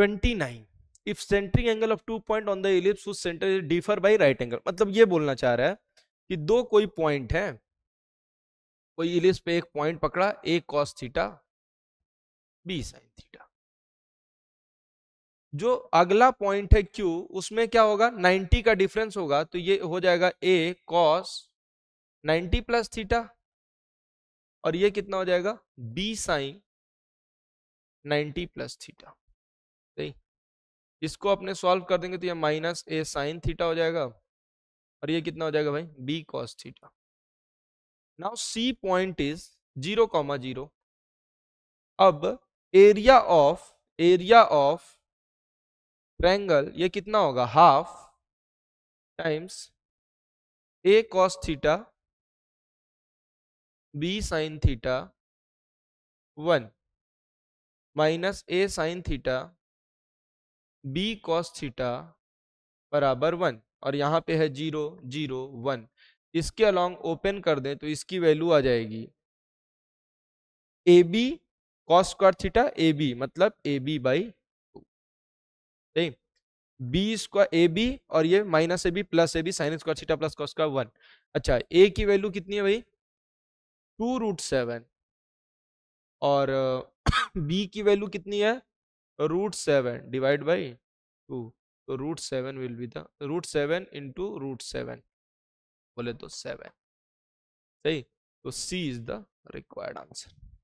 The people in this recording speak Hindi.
29 if centering angle of two point on the ellipse उस centre differ by right angle मतलब ये बोलना चाह रहा है कि दो कोई पॉइंट है कोई इलिप्स पे एक पॉइंट पकड़ा A cos theta B sin theta जो अगला पॉइंट है क्यू उसमें क्या होगा 90 का डिफरेंस होगा तो ये हो जाएगा ए कॉस 90 प्लस थीटा और ये कितना हो जाएगा बी साइन 90 प्लस थीटा सही इसको अपने सॉल्व कर देंगे तो ये माइनस ए साइन थीटा हो जाएगा और ये कितना हो जाएगा भाई B cos theta now C point is zero comma zero अब area of area of triangle ये कितना होगा half times A cos theta B sin theta one minus A sin theta B cos theta बराबर वन और यहाँ पे है जीरो जीरो वन इसके अलॉन्ग ओपन कर दें तो इसकी वैल्यू आ जाएगी A B cos square theta A B मतलब ए बी बाई टू सही बी स्क्वायर ए बी और ये minus A B plus A B sin square theta plus cos का वन अच्छा ए की वैल्यू कितनी है भाई टू रूट सेवन और बी की वैल्यू कितनी है root 7 divided by 2 तो root 7 will be the root 7 into root 7 बोले तो 7 सही तो C is the required answer